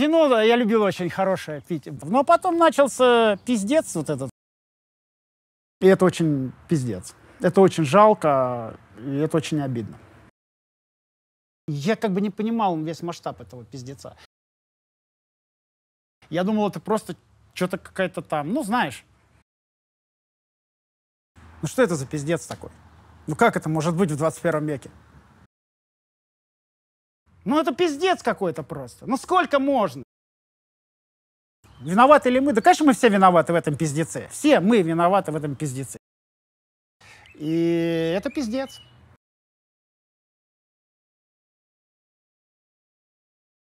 Вино ну да, я любил очень хорошее пить. Но потом начался пиздец вот этот. И это очень пиздец. Это очень жалко, и это очень обидно. Я как бы не понимал весь масштаб этого пиздеца. Я думал, это просто что-то какая-то там, ну, знаешь. Ну что это за пиздец такой? Ну как это может быть в 21 веке? Ну это пиздец какой-то просто. Ну сколько можно? Виноваты ли мы? Да, конечно, мы все виноваты в этом пиздеце. Все мы виноваты в этом пиздеце. И это пиздец.